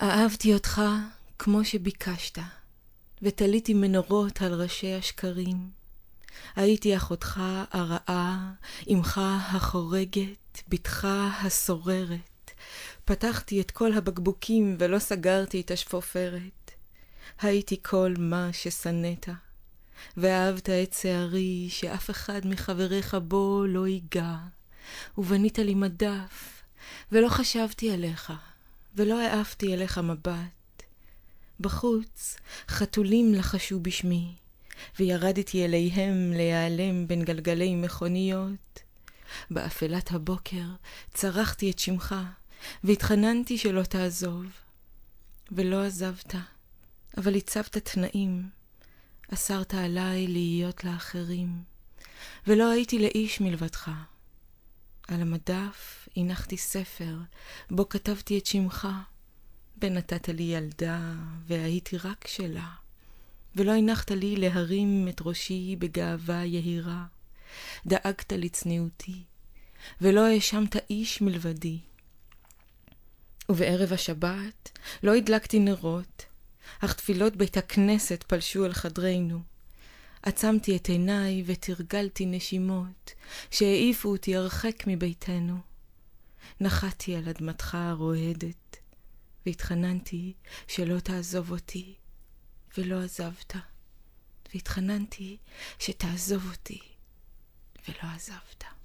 אהבתי אותך כמו שביקשת, ותליתי מנורות על ראשי השקרים. הייתי אחותך הרעה, אמך החורגת, בתך הסוררת. פתחתי את כל הבקבוקים ולא סגרתי את השפופרת. הייתי כל מה ששנאת, ואהבת את שערי שאף אחד מחבריך בו לא ייגע, ובנית לי מדף, ולא חשבתי עליך. ולא העפתי אליך מבט. בחוץ חתולים לחשו בשמי, וירדתי אליהם להיעלם בין גלגלי מכוניות. באפלת הבוקר צרחתי את שמך, והתחננתי שלא תעזוב. ולא עזבת, אבל הצבת תנאים. אסרת עליי להיות לאחרים, ולא הייתי לאיש מלבדך. על המדף הנחתי ספר, בו כתבתי את שמך, ונתת לי ילדה, והייתי רק שלה, ולא הנחת לי להרים את ראשי בגאווה יהירה, דאגת לצניעותי, ולא האשמת איש מלבדי. ובערב השבת לא הדלקתי נרות, אך תפילות בית הכנסת פלשו אל חדרנו, עצמתי את עיניי ותרגלתי נשימות שהעיפו אותי הרחק מביתנו. נחתי על אדמתך הרועדת, והתחננתי שלא תעזוב אותי, ולא עזבת. והתחננתי שתעזוב אותי, ולא עזבת.